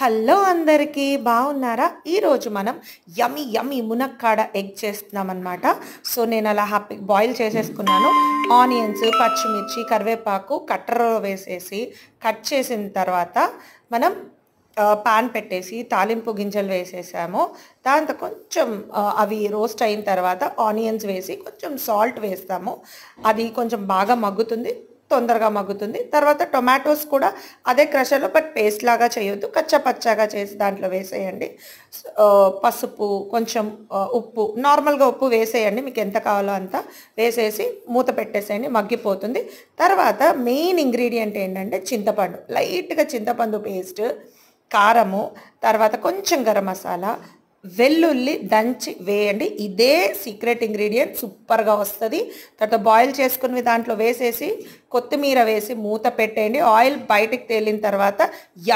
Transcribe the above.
hello అందరికీ బాగున్నారా ఈరోజు మనం యమి యమి మునక్కాడ ఎగ్ చేస్తున్నామన్నమాట సో నేను అలా హ్యాపీ బాయిల్ చేసేసుకున్నాను ఆనియన్స్ పచ్చిమిర్చి కరివేపాకు కట్టర్ వేసేసి కట్ చేసిన తర్వాత మనం పాన్ పెట్టేసి తాలింపు గింజలు వేసేసాము దాంతో కొంచెం అవి రోస్ట్ అయిన తర్వాత ఆనియన్స్ వేసి కొంచెం సాల్ట్ వేస్తాము అది కొంచెం బాగా మగ్గుతుంది తొందరగా మగ్గుతుంది తర్వాత టొమాటోస్ కూడా అదే క్రషర్లో బట్ పేస్ట్ లాగా చేయొద్దు కచ్చపచ్చాగా చేసి దాంట్లో వేసేయండి పసుపు కొంచెం ఉప్పు నార్మల్గా ఉప్పు వేసేయండి మీకు ఎంత కావాలో అంత వేసేసి మూత పెట్టేసేయండి మగ్గిపోతుంది తర్వాత మెయిన్ ఇంగ్రీడియంట్ ఏంటంటే చింతపండు లైట్గా చింతపండు పేస్ట్ కారము తర్వాత కొంచెం గరం మసాలా వెల్లుల్లి దంచి వేయండి ఇదే సీక్రెట్ ఇంగ్రీడియంట్ సూపర్గా వస్తుంది తర్వాత బాయిల్ చేసుకుని దాంట్లో వేసేసి కొత్తిమీర వేసి మూత పెట్టేయండి ఆయిల్ బయటికి తేలిన తర్వాత